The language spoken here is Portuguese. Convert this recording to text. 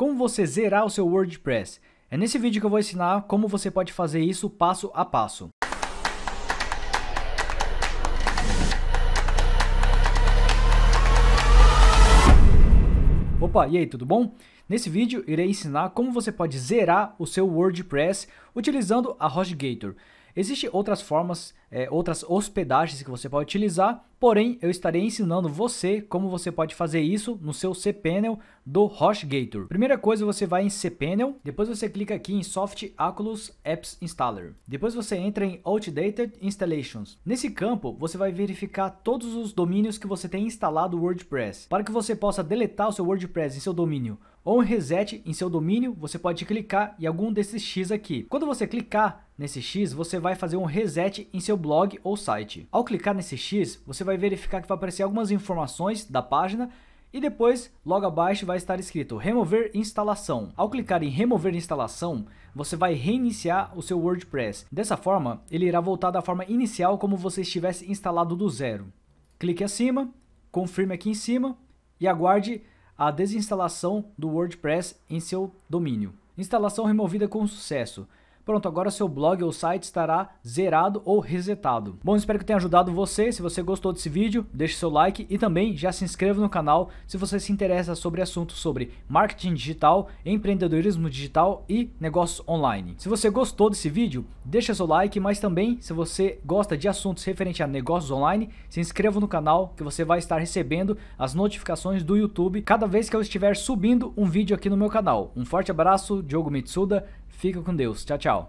Como você zerar o seu WordPress? É nesse vídeo que eu vou ensinar como você pode fazer isso passo a passo. Opa, e aí, tudo bom? Nesse vídeo irei ensinar como você pode zerar o seu WordPress utilizando a HostGator. Existem outras formas, é, outras hospedagens que você pode utilizar, porém eu estarei ensinando você como você pode fazer isso no seu cPanel do HostGator. Primeira coisa, você vai em cPanel, depois você clica aqui em Soft Oculus Apps Installer. Depois você entra em Outdated Installations. Nesse campo, você vai verificar todos os domínios que você tem instalado o WordPress, para que você possa deletar o seu WordPress em seu domínio ou um reset em seu domínio, você pode clicar em algum desses X aqui. Quando você clicar nesse X, você vai fazer um reset em seu blog ou site. Ao clicar nesse X, você vai verificar que vai aparecer algumas informações da página e depois, logo abaixo, vai estar escrito remover instalação. Ao clicar em remover instalação, você vai reiniciar o seu WordPress. Dessa forma, ele irá voltar da forma inicial como você estivesse instalado do zero. Clique acima, confirme aqui em cima e aguarde a desinstalação do WordPress em seu domínio. Instalação removida com sucesso. Pronto, agora seu blog ou site estará zerado ou resetado. Bom, espero que tenha ajudado você. Se você gostou desse vídeo, deixe seu like e também já se inscreva no canal se você se interessa sobre assuntos sobre marketing digital, empreendedorismo digital e negócios online. Se você gostou desse vídeo, deixe seu like, mas também se você gosta de assuntos referentes a negócios online, se inscreva no canal que você vai estar recebendo as notificações do YouTube cada vez que eu estiver subindo um vídeo aqui no meu canal. Um forte abraço, Diogo Mitsuda, fica com Deus, tchau, tchau.